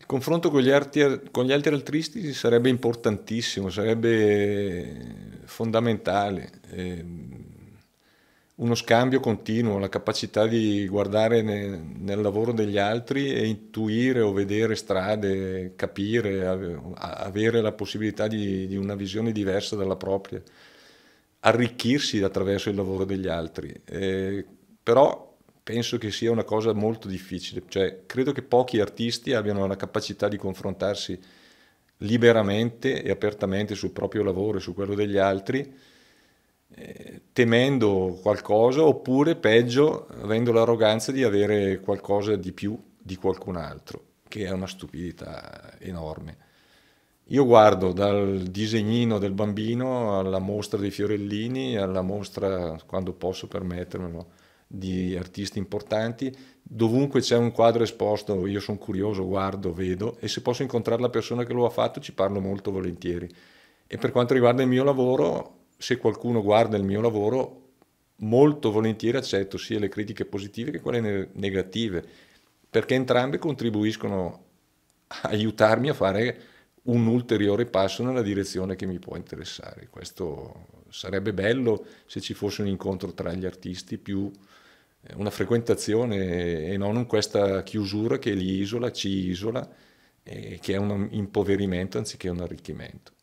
Il confronto con gli, altri, con gli altri artisti sarebbe importantissimo, sarebbe fondamentale. Eh, uno scambio continuo, la capacità di guardare nel, nel lavoro degli altri e intuire o vedere strade, capire, ave, avere la possibilità di, di, una visione diversa dalla propria, arricchirsi attraverso il lavoro degli altri. Eh, però penso che sia una cosa molto difficile, cioè credo che pochi artisti abbiano la capacità di confrontarsi liberamente e apertamente sul proprio lavoro e su quello degli altri, eh, temendo qualcosa oppure peggio avendo l'arroganza di avere qualcosa di più di qualcun altro, che è una stupidità enorme. Io guardo dal disegnino del bambino alla mostra dei fiorellini, alla mostra, quando posso permettermelo, di artisti importanti, dovunque c'è un quadro esposto, io sono curioso, guardo, vedo e se posso incontrare la persona che lo ha fatto ci parlo molto volentieri. E per quanto riguarda il mio lavoro, se qualcuno guarda il mio lavoro, molto volentieri accetto sia le critiche positive che quelle negative, perché entrambe contribuiscono a aiutarmi a fare un ulteriore passo nella direzione che mi può interessare. Questo sarebbe bello se ci fosse un incontro tra gli artisti più eh, una frequentazione e non questa chiusura che li isola, ci isola, e eh, che è un impoverimento anziché un arricchimento.